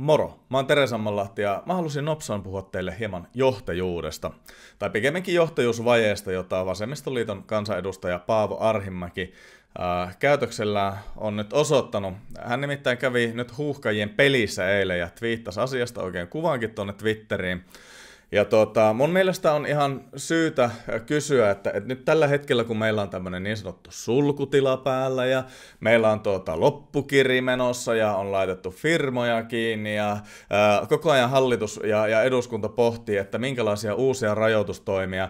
Moro, mä oon Teresa Mallahti ja mä halusin Nopsan puhua teille hieman johtajuudesta. Tai pikemminkin johtajuusvajeesta, jota Vasemmistoliiton kansanedustaja Paavo Arhimäki äh, käytöksellä on nyt osoittanut. Hän nimittäin kävi nyt huuhkajien pelissä eilen ja twiittasi asiasta oikein kuvankin tuonne Twitteriin. Ja tota, mun mielestä on ihan syytä kysyä, että, että nyt tällä hetkellä kun meillä on tämmöinen niin sanottu sulkutila päällä ja meillä on tota, loppukiri menossa ja on laitettu firmoja kiinni ja ää, koko ajan hallitus ja, ja eduskunta pohtii, että minkälaisia uusia rajoitustoimia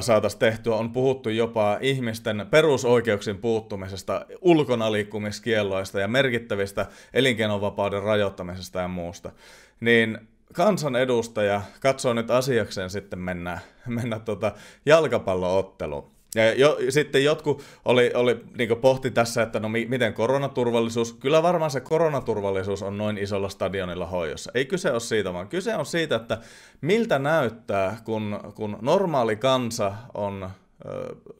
saataisiin tehtyä. On puhuttu jopa ihmisten perusoikeuksien puuttumisesta, ulkonaliikkumiskielloista ja merkittävistä elinkeinovapauden rajoittamisesta ja muusta. Niin kansanedustaja katsoo nyt asiakseen sitten mennä, mennä tota jalkapallootteluun. Ja jo, sitten jotkut oli, oli, niin pohti tässä, että no mi, miten koronaturvallisuus, kyllä varmaan se koronaturvallisuus on noin isolla stadionilla hoidossa. Ei kyse ole siitä, vaan kyse on siitä, että miltä näyttää, kun, kun normaali kansa on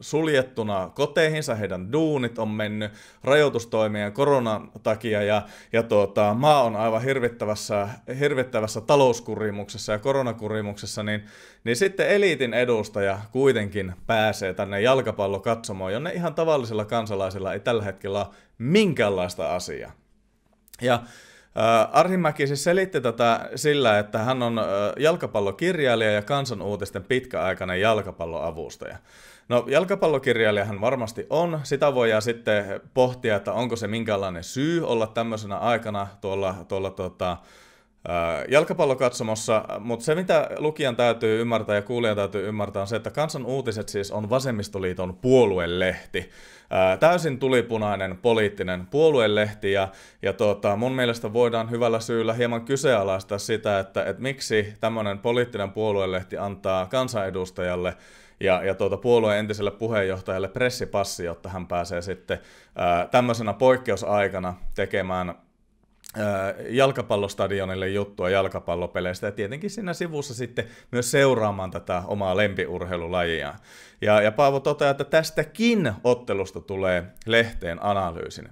suljettuna koteihinsa, heidän duunit on mennyt rajoitustoimien koronan takia ja, ja tuota, maa on aivan hirvittävässä, hirvittävässä talouskurimuksessa ja koronakurimuksessa, niin, niin sitten eliitin edustaja kuitenkin pääsee tänne jalkapallo katsomaan, jonne ihan tavallisilla kansalaisilla ei tällä hetkellä ole minkäänlaista asiaa. Ja Äh, Arhimäki siis selitti tätä sillä, että hän on äh, jalkapallokirjailija ja kansanuutisten pitkäaikainen jalkapalloavustaja. No jalkapallokirjailija hän varmasti on, sitä voidaan sitten pohtia, että onko se minkälainen syy olla tämmöisenä aikana tuolla, tuolla tota, Äh, jalkapallokatsomossa, mutta se mitä lukijan täytyy ymmärtää ja kuulijan täytyy ymmärtää on se, että Kansan uutiset siis on Vasemmistoliiton puoluelehti. Äh, täysin tulipunainen poliittinen puoluelehti ja, ja tuota, mun mielestä voidaan hyvällä syyllä hieman kyseenalaistaa sitä, että et miksi tämmöinen poliittinen puoluelehti antaa kansanedustajalle ja, ja tuota, puolueen entiselle puheenjohtajalle pressipassi, jotta hän pääsee sitten ää, äh, tämmöisenä poikkeusaikana tekemään jalkapallostadionille juttua jalkapallopeleistä ja tietenkin siinä sivussa sitten myös seuraamaan tätä omaa lempiurheilulajiaan. Ja, ja Paavo toteaa, että tästäkin ottelusta tulee lehteen analyysin.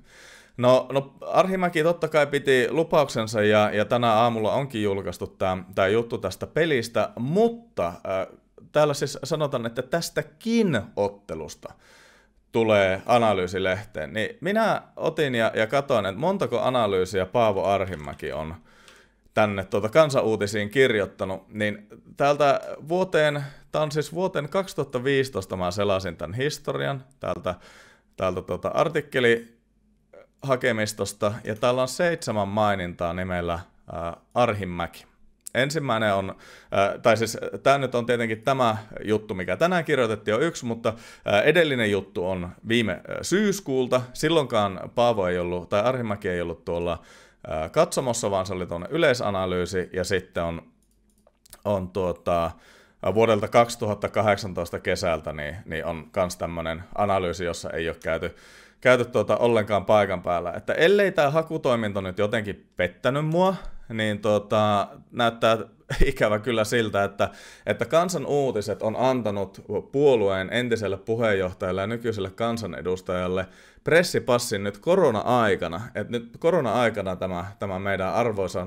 No, no Arhimäki totta kai piti lupauksensa ja, ja tänä aamulla onkin julkaistu tämä juttu tästä pelistä, mutta äh, täällä siis sanotaan, että tästäkin ottelusta tulee analyysilehteen, niin minä otin ja, ja katsoin, että montako analyysiä Paavo Arhimäki on tänne tuota kansanuutisiin kirjoittanut, niin täältä vuoteen, tämä on siis vuoteen 2015 mä selasin tämän historian täältä, täältä tuota artikkelihakemistosta, äh, ja täällä on seitsemän mainintaa nimellä ää, äh, Arhimäki. Ensimmäinen on, äh, tai siis äh, tämä nyt on tietenkin tämä juttu, mikä tänään kirjoitettiin on yksi, mutta äh, edellinen juttu on viime syyskuulta. Silloinkaan Paavo ei ollut, tai Arhimäki ei ollut tuolla katsomossa, vaan se oli tuonne yleisanalyysi, ja sitten on, on tuota, vuodelta 2018 kesältä, niin, niin on myös tämmöinen analyysi, jossa ei ole käyty käyty tuota ollenkaan paikan päällä. Että ellei tämä hakutoiminto nyt jotenkin pettänyt mua, niin tuota, näyttää ikävä kyllä siltä, että, että kansan uutiset on antanut puolueen entiselle puheenjohtajalle ja nykyiselle kansanedustajalle pressipassin nyt korona-aikana. Että nyt korona-aikana tämä, tämä meidän arvoisa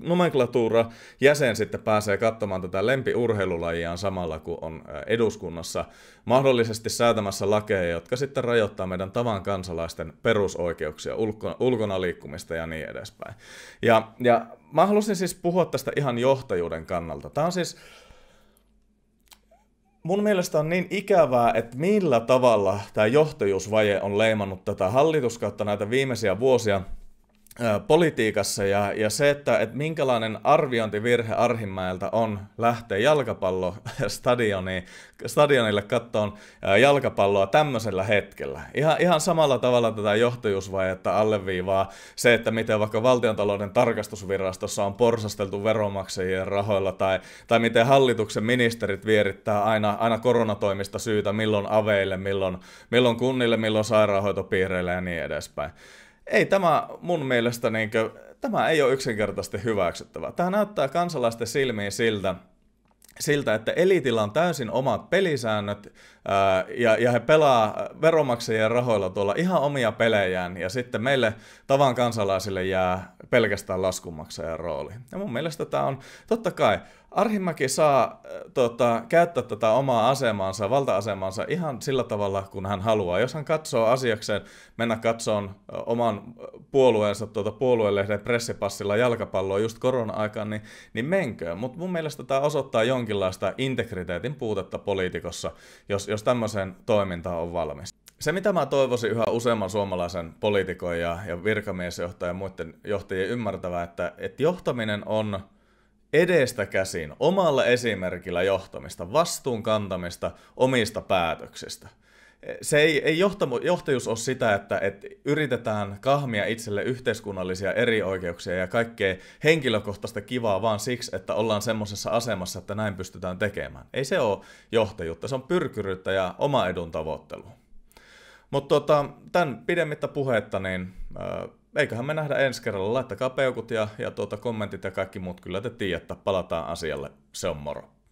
nomenklatuura jäsen sitten pääsee katsomaan tätä lempiurheilulajiaan samalla, kun on eduskunnassa mahdollisesti säätämässä lakeja, jotka sitten rajoittaa meidän tavoitteita tavan kansalaisten perusoikeuksia, ulkona, ulkona liikkumista ja niin edespäin. Ja, ja mä halusin siis puhua tästä ihan johtajuuden kannalta. Tämä on siis, mun mielestä on niin ikävää, että millä tavalla tämä johtajuusvaje on leimannut tätä hallituskautta näitä viimeisiä vuosia – politiikassa ja, ja se, että, että minkälainen arviointivirhe Arhimäeltä on lähteä jalkapallostadioniin, stadionille kattoon jalkapalloa tämmöisellä hetkellä. Ihan, ihan samalla tavalla tätä johtajuusvaihetta alleviivaa se, että miten vaikka valtiontalouden tarkastusvirastossa on porsasteltu veromaksajien rahoilla tai, tai miten hallituksen ministerit vierittää aina, aina koronatoimista syytä milloin aveille, milloin, milloin kunnille, milloin sairaanhoitopiireille ja niin edespäin ei tämä mun mielestä, niin kuin, tämä ei ole yksinkertaisesti hyväksyttävä. Tämä näyttää kansalaisten silmiin siltä, siltä, että elitillä on täysin omat pelisäännöt ää, ja, ja he pelaa veromaksajien rahoilla tuolla ihan omia pelejään ja sitten meille tavan kansalaisille jää pelkästään laskunmaksajan rooli. Ja mun mielestä tämä on, totta kai, Arhimäki saa äh, tota, käyttää tätä omaa asemaansa, valta asemaansa ihan sillä tavalla, kun hän haluaa. Jos hän katsoo asiakseen mennä katsoon äh, oman äh, puolueensa tuota, puoluelehden pressipassilla jalkapalloa just korona-aikaan, niin, niin menköön. Mutta mun mielestä tämä osoittaa jonkinlaista integriteetin puutetta poliitikossa, jos, jos tämmöiseen toimintaan on valmis se, mitä mä toivoisin yhä useamman suomalaisen poliitikon ja, ja virkamiesjohtajan ja muiden johtajien ymmärtävä, että, että johtaminen on edestä käsin, omalla esimerkillä johtamista, vastuun kantamista omista päätöksistä. Se ei, ei johtamu, johtajuus ole sitä, että, että yritetään kahmia itselle yhteiskunnallisia erioikeuksia ja kaikkea henkilökohtaista kivaa vaan siksi, että ollaan semmoisessa asemassa, että näin pystytään tekemään. Ei se ole johtajuutta, se on pyrkyryyttä ja oma edun tavoittelua. Mutta tota, tämän pidemmittä puhetta, niin äh, eiköhän me nähdä ensi kerralla. Laittakaa peukut ja, ja tuota, kommentit ja kaikki muut. Kyllä te tiedätte, palataan asialle. Se on moro.